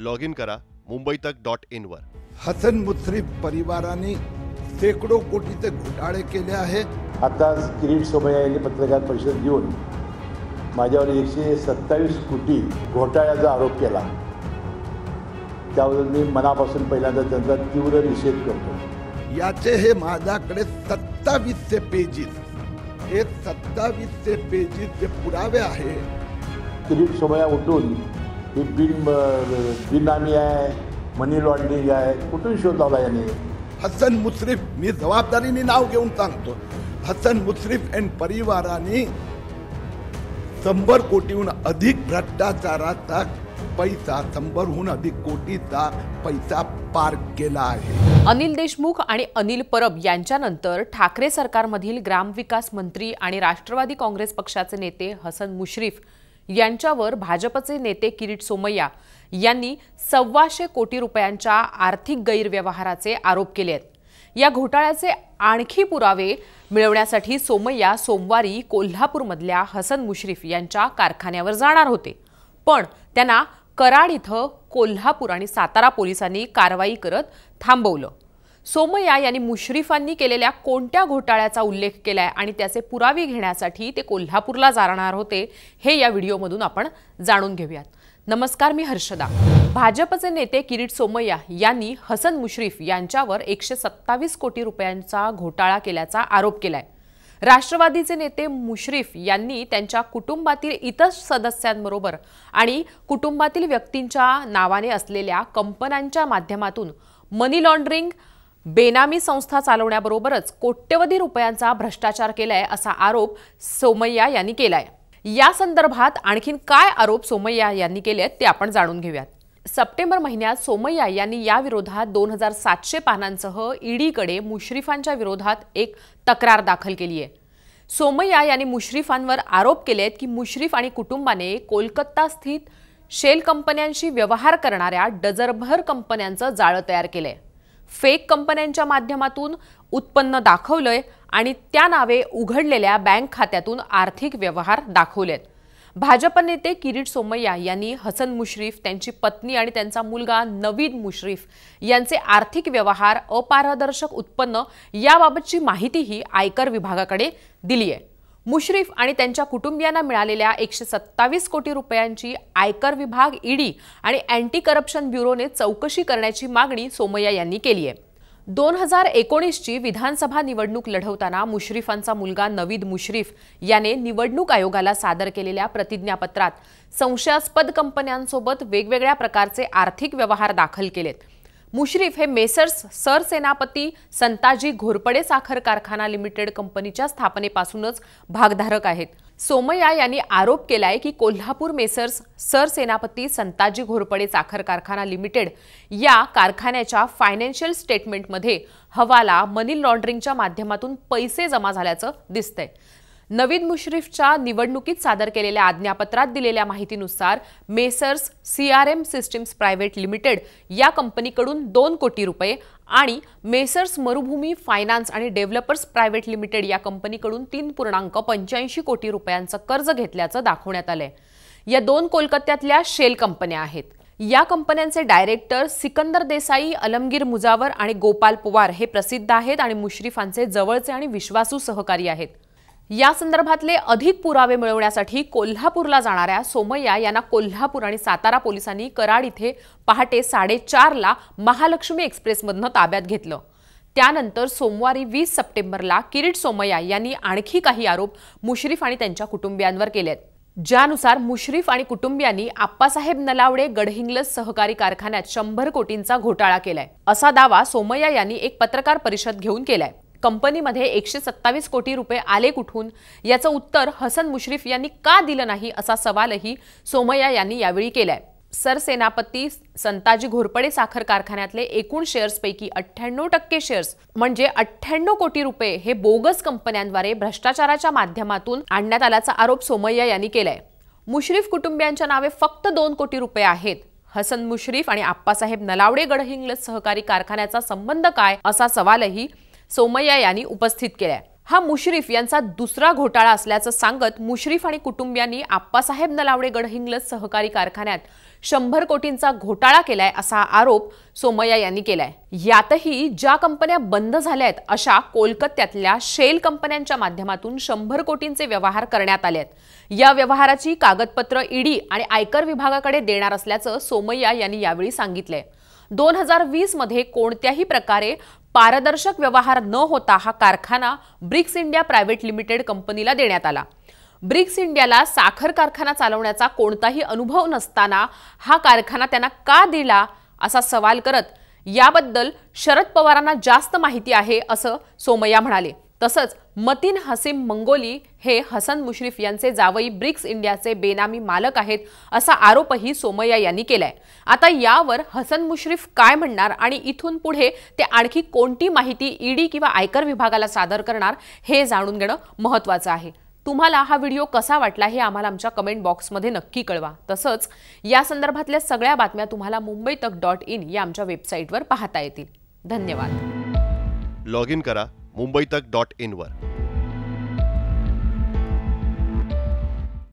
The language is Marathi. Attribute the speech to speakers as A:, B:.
A: लॉग इन करा मुंबई तक डॉट इन वर हसन मुश्रीफ परिवाराने शेकडो कोटीचे घोटाळे केले आहेत आता किरीट सोबया पत्रकार परिषद घेऊन माझ्यावर एकशे सत्तावीस कोटी घोटाळ्याचा आरोप केला त्याबद्दल मी मनापासून पहिल्यांदा त्यांचा तीव्र निषेध करतो याचे हे माझ्याकडे सत्तावीसचे पेजीस हे से पेजीस जे पुरावे आहे किरीट सोमया उठून ही बिन बिनामी आहे मनी लॉन्ड्रिंग आहे कुठून शोध यांनी याने हसन मुश्रीफ मी जबाबदारीने नाव घेऊन सांगतो हसन मुश्रीफ अँड परिवाराने शंभर कोटीहून अधिक भ्रष्टाचाराचा पैसा शंभरहून अधिक कोटीचा पैसा पार केला आहे अनिल देशमुख आणि अनिल परब यांच्यानंतर ठाकरे सरकारमधील ग्रामविकास मंत्री आणि राष्ट्रवादी काँग्रेस पक्षाचे नेते हसन मुश्रीफ यांच्यावर भाजपचे नेते किरीट सोमय्या यांनी सव्वाशे कोटी रुपयांच्या आर्थिक गैरव्यवहाराचे आरोप केले आहेत या घोटाळ्याचे आणखी पुरावे मिळवण्यासाठी सोमय्या सोमवारी कोल्हापूरमधल्या हसन मुश्रीफ यांच्या कारखान्यावर जाणार होते पण त्यांना कराड इथं कोल्हापूर आणि सातारा पोलिसांनी कारवाई करत थांबवलं सोमय्या यांनी मुश्रीफांनी केलेल्या कोणत्या घोटाळ्याचा उल्लेख केलाय आणि त्याचे पुरावे घेण्यासाठी ते कोल्हापूरला जाणार होते हे या व्हिडिओमधून आपण जाणून घेऊयात नमस्कार मी हर्षदा भाजपचे नेते किरीट सोमय्या यांनी हसन मुश्रीफ यांच्यावर एकशे सत्तावीस कोटी रुपयांचा घोटाळा केल्याचा आरोप केलाय राष्ट्रवादीचे नेते मुश्रीफ यांनी त्यांच्या कुटुंबातील इतर सदस्यांबरोबर आणि कुटुंबातील व्यक्तींच्या नावाने असलेल्या कंपन्यांच्या माध्यमातून मनी लॉन्ड्रिंग बेनामी संस्था चालवण्याबरोबरच कोट्यवधी रुपयांचा भ्रष्टाचार केलाय असा आरोप सोमय्या यांनी केलाय या संदर्भात आणखीन काय आरोप सोमय्या यांनी केले आहेत ते आपण जाणून घेऊयात सप्टेंबर महिन्यात सोमय्या यांनी याविरोधात दोन हजार सातशे पानांसह ईडीकडे मुश्रीफांच्या विरोधात एक तक्रार दाखल केली आहे सोमय्या यांनी मुश्रीफांवर आरोप केले आहेत की मुश्रीफ आणि कुटुंबाने कोलकाता स्थित शेल कंपन्यांशी व्यवहार करणाऱ्या डझरभर कंपन्यांचं जाळं तयार केलं आहे फेक कंपन्यांच्या माध्यमातून उत्पन्न दाखवलंय आणि त्या नावे उघडलेल्या बँक खात्यातून आर्थिक व्यवहार दाखवलेत भाजप नेते किरीट सोमय्या यांनी हसन मुश्रीफ त्यांची पत्नी आणि त्यांचा मुलगा नवीद मुश्रीफ यांचे आर्थिक व्यवहार अपारदर्शक उत्पन्न याबाबतची माहितीही आयकर विभागाकडे दिली आहे मुश्रीफ आणि त्यांच्या कुटुंबियांना मिळालेल्या एकशे सत्तावीस कोटी रुपयांची आयकर विभाग ईडी आणि अँटी करप्शन ब्युरोने चौकशी करण्याची मागणी सोमय्या यांनी केली आहे दोन हजार एकोणीसची विधानसभा निवडणूक लढवताना मुश्रीफांचा मुलगा नवीद मुश्रीफ याने निवडणूक आयोगाला सादर केलेल्या प्रतिज्ञापत्रात संशयास्पद कंपन्यांसोबत वेगवेगळ्या प्रकारचे आर्थिक व्यवहार दाखल केलेत मुश्रीफ हे मेसर्स सरसेनापती संताजी घोरपडे साखर कारखाना लिमिटेड कंपनीच्या स्थापनेपासूनच भागधारक आहेत सोमय्या यांनी आरोप केलाय की कोल्हापूर मेसर्स सरसेनापती संताजी घोरपडे साखर कारखाना लिमिटेड या कारखान्याच्या फायनान्शियल स्टेटमेंटमध्ये हवाला मनी लॉन्ड्रिंगच्या माध्यमातून पैसे जमा झाल्याचं दिसतंय नवीद मुश्रीफच्या निवडणुकीत सादर केलेल्या आज्ञापत्रात दिलेल्या माहितीनुसार messrs CRM systems private limited या कंपनीकडून दोन कोटी रुपये आणि मेसर्स मरुभूमी फायनान्स आणि डेव्हलपर्स प्रायव्हेट लिमिटेड या कंपनीकडून तीन पूर्णांक पंच्याऐंशी कोटी रुपयांचं कर्ज घेतल्याचं दाखवण्यात आलंय या दोन कोलकात्यातल्या शेल कंपन्या आहेत या कंपन्यांचे डायरेक्टर सिकंदर देसाई अलमगीर मुजावर आणि गोपाल पवार हे प्रसिद्ध आहेत आणि मुश्रीफांचे जवळचे आणि विश्वासू सहकारी आहेत या संदर्भातले अधिक पुरावे मिळवण्यासाठी कोल्हापूरला जाणाऱ्या सोमय्या यांना कोल्हापूर आणि सातारा पोलिसांनी कराड इथे पहाटे साडेचारला महालक्ष्मी एक्सप्रेसमधनं ताब्यात घेतलं त्यानंतर सोमवारी वीस सप्टेंबरला किरीट सोमय्या यांनी आणखी काही आरोप मुश्रीफ आणि त्यांच्या कुटुंबियांवर केलेत ज्यानुसार मुश्रीफ आणि कुटुंबियांनी आप्पासाहेब नलावडे गडहिंग्लज सहकारी कारखान्यात शंभर कोटींचा घोटाळा केलाय असा दावा सोमय्या यांनी एक पत्रकार परिषद घेऊन केलाय कंपनीमध्ये एकशे सत्तावीस कोटी रुपये आले कुठून याचं उत्तर हसन मुश्रीफ यांनी का दिलं नाही असा सवालही सोमय्या यांनी यावेळी केलाय सरसेनापती संताजी घोरपडे साखर कारखान्यातले एकूण शेअर्सपैकी अठ्ठ्याण्णव टक्के शेअर्स म्हणजे अठ्ठ्याण्णव कोटी रुपये हे बोगस कंपन्यांद्वारे भ्रष्टाचाराच्या माध्यमातून आणण्यात आल्याचा आरोप सोमय्या यांनी केलाय मुश्रीफ कुटुंबियांच्या नावे फक्त दोन कोटी रुपये आहेत हसन मुश्रीफ आणि आप्पासाहेब नलावडे गडहिंग्लज सहकारी कारखान्याचा संबंध काय असा सवालही सोमय्या यांनी उपस्थित केल्या हा मुश्रीफ यांचा दुसरा घोटाळा असल्याचं सांगत मुश्रीफ आणि कुटुंबियांनी आप्पासाहेब नलावडे गडहिंग्लज सहकारी कारखान्यात शंभर कोटींचा घोटाळा केलाय असा आरोप सोमय्या यांनी केलाय यातही ज्या कंपन्या बंद झाल्या आहेत अशा कोलकात्यातल्या शेल कंपन्यांच्या माध्यमातून शंभर कोटींचे व्यवहार करण्यात आले आहेत या व्यवहाराची कागदपत्र ईडी आणि आयकर विभागाकडे देणार असल्याचं सोमय्या यांनी यावेळी सांगितलंय दोन हजार मध्ये कोणत्याही प्रकारे पारदर्शक व्यवहार न होता हा कारखाना ब्रिक्स इंडिया प्रायव्हेट लिमिटेड कंपनीला देण्यात आला ब्रिक्स इंडियाला साखर कारखाना चालवण्याचा कोणताही अनुभव नसताना हा कारखाना त्यांना का दिला असा सवाल करत याबद्दल शरद पवारांना जास्त माहिती आहे असं सोमय्या म्हणाले तसंच मतीन हसीम मंगोली हे हसन मुश्रीफ यांचे जावई ब्रिक्स इंडियाचे बेनामी मालक आहेत असा आरोपही सोमय्या यांनी केलाय आता यावर हसन मुश्रीफ काय म्हणणार आणि इथून पुढे ते आणखी कोणती माहिती ईडी किंवा आयकर विभागाला सादर करणार हे जाणून घेणं महत्वाचं आहे तुम्हाला हा व्हिडिओ कसा वाटला हे आम्हाला आमच्या कमेंट बॉक्समध्ये नक्की कळवा तसंच या संदर्भातल्या सगळ्या बातम्या तुम्हाला मुंबई तक डॉट इन या आमच्या वेबसाईटवर पाहता येतील धन्यवाद लॉग इन करा मुंबई तक डॉट इनवर